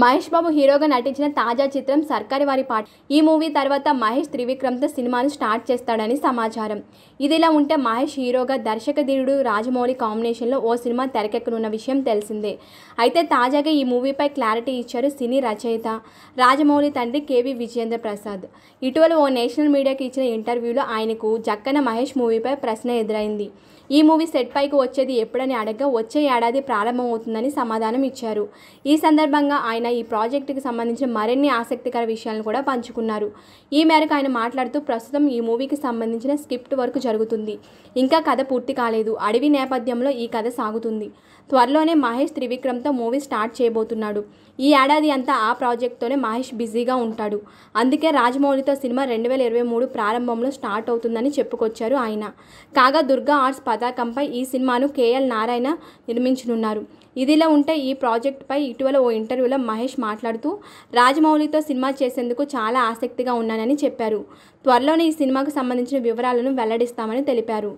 మహేష్ బాబు హీరోగా నటించిన తాజా చిత్రం సర్కారి వారి పాట ఈ మూవీ తర్వాత మహేష్ త్రివిక్రమ్తో సినిమాను స్టార్ట్ చేస్తాడని సమాచారం ఇదిలా ఉంటే మహేష్ హీరోగా దర్శక ధీరుడు రాజమౌళి కాంబినేషన్లో ఓ సినిమా తెరకెక్కనున్న విషయం తెలిసిందే అయితే తాజాగా ఈ మూవీపై క్లారిటీ ఇచ్చారు సినీ రచయిత రాజమౌళి తండ్రి కేవీ విజయేంద్ర ప్రసాద్ ఇటీవల ఓ నేషనల్ మీడియాకి ఇచ్చిన ఇంటర్వ్యూలో ఆయనకు జక్కన మహేష్ మూవీపై ప్రశ్న ఎదురైంది ఈ మూవీ సెట్ పైకి వచ్చేది ఎప్పుడని అడగ వచ్చే ఏడాది ప్రారంభమవుతుందని సమాధానం ఇచ్చారు ఈ సందర్భంగా ఆయన ఆయన ఈ ప్రాజెక్టుకి సంబంధించిన మరిన్ని ఆసక్తికర విషయాలను కూడా పంచుకున్నారు ఈ మేరకు ఆయన మాట్లాడుతూ ప్రస్తుతం ఈ మూవీకి సంబంధించిన స్క్రిప్ట్ వర్క్ జరుగుతుంది ఇంకా కథ పూర్తి కాలేదు అడవి నేపథ్యంలో ఈ కథ సాగుతుంది త్వరలోనే మహేష్ త్రివిక్రమ్తో మూవీ స్టార్ట్ చేయబోతున్నాడు ఈ ఏడాది అంతా ఆ ప్రాజెక్ట్తోనే మహేష్ బిజీగా ఉంటాడు అందుకే రాజమౌళితో సినిమా రెండు వేల ఇరవై మూడు ప్రారంభంలో స్టార్ట్ అవుతుందని చెప్పుకొచ్చారు ఆయన కాగా దుర్గా ఆర్ట్స్ పతాకంపై ఈ సినిమాను కేఎల్ నారాయణ నిర్మించనున్నారు ఇదిలా ఉంటే ఈ ప్రాజెక్ట్పై ఇటీవల ఓ ఇంటర్వ్యూలో మహేష్ మాట్లాడుతూ రాజమౌళితో సినిమా చేసేందుకు చాలా ఆసక్తిగా ఉన్నానని చెప్పారు త్వరలోనే ఈ సినిమాకు సంబంధించిన వివరాలను వెల్లడిస్తామని తెలిపారు